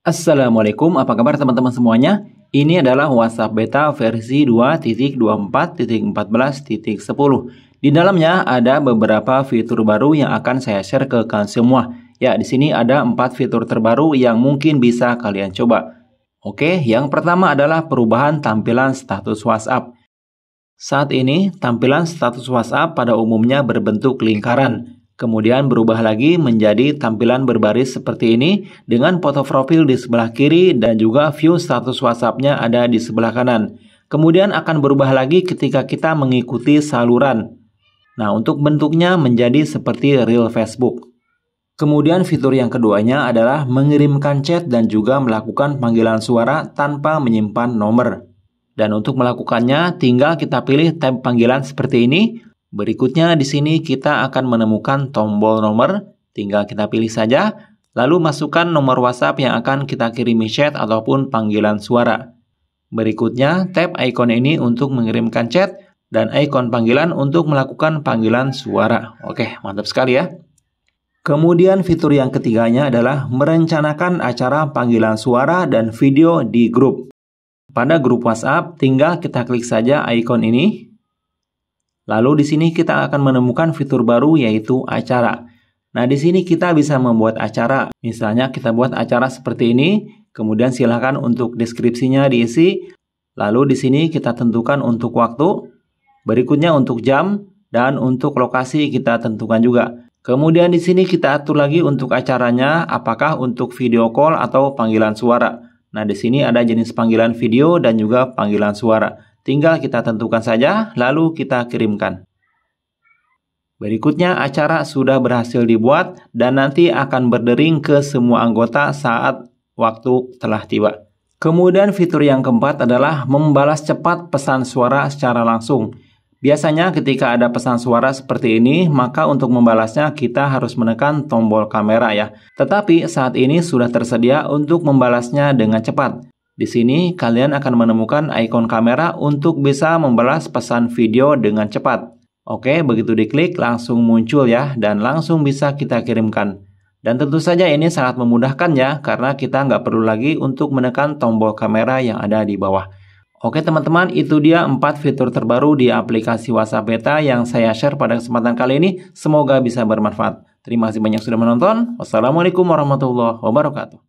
Assalamualaikum, apa kabar teman-teman semuanya? Ini adalah WhatsApp beta versi 2.24.14.10. Di dalamnya ada beberapa fitur baru yang akan saya share ke kalian semua. Ya, di sini ada 4 fitur terbaru yang mungkin bisa kalian coba. Oke, yang pertama adalah perubahan tampilan status WhatsApp. Saat ini, tampilan status WhatsApp pada umumnya berbentuk lingkaran. Kemudian berubah lagi menjadi tampilan berbaris seperti ini dengan foto profil di sebelah kiri dan juga view status WhatsApp-nya ada di sebelah kanan. Kemudian akan berubah lagi ketika kita mengikuti saluran. Nah, untuk bentuknya menjadi seperti real Facebook. Kemudian fitur yang keduanya adalah mengirimkan chat dan juga melakukan panggilan suara tanpa menyimpan nomor. Dan untuk melakukannya, tinggal kita pilih tab panggilan seperti ini, Berikutnya di sini kita akan menemukan tombol nomor, tinggal kita pilih saja, lalu masukkan nomor WhatsApp yang akan kita kirimi chat ataupun panggilan suara. Berikutnya, tap icon ini untuk mengirimkan chat dan icon panggilan untuk melakukan panggilan suara. Oke, mantap sekali ya. Kemudian fitur yang ketiganya adalah merencanakan acara panggilan suara dan video di grup. Pada grup WhatsApp, tinggal kita klik saja icon ini, Lalu di sini kita akan menemukan fitur baru yaitu acara. Nah, di sini kita bisa membuat acara. Misalnya kita buat acara seperti ini, kemudian silahkan untuk deskripsinya diisi. Lalu di sini kita tentukan untuk waktu, berikutnya untuk jam, dan untuk lokasi kita tentukan juga. Kemudian di sini kita atur lagi untuk acaranya, apakah untuk video call atau panggilan suara. Nah, di sini ada jenis panggilan video dan juga panggilan suara. Tinggal kita tentukan saja, lalu kita kirimkan. Berikutnya, acara sudah berhasil dibuat dan nanti akan berdering ke semua anggota saat waktu telah tiba. Kemudian fitur yang keempat adalah membalas cepat pesan suara secara langsung. Biasanya ketika ada pesan suara seperti ini, maka untuk membalasnya kita harus menekan tombol kamera ya. Tetapi saat ini sudah tersedia untuk membalasnya dengan cepat. Di sini kalian akan menemukan ikon kamera untuk bisa membalas pesan video dengan cepat. Oke, begitu diklik langsung muncul ya dan langsung bisa kita kirimkan. Dan tentu saja ini sangat memudahkan ya karena kita nggak perlu lagi untuk menekan tombol kamera yang ada di bawah. Oke teman-teman, itu dia 4 fitur terbaru di aplikasi WhatsApp Beta yang saya share pada kesempatan kali ini. Semoga bisa bermanfaat. Terima kasih banyak sudah menonton. Wassalamualaikum warahmatullahi wabarakatuh.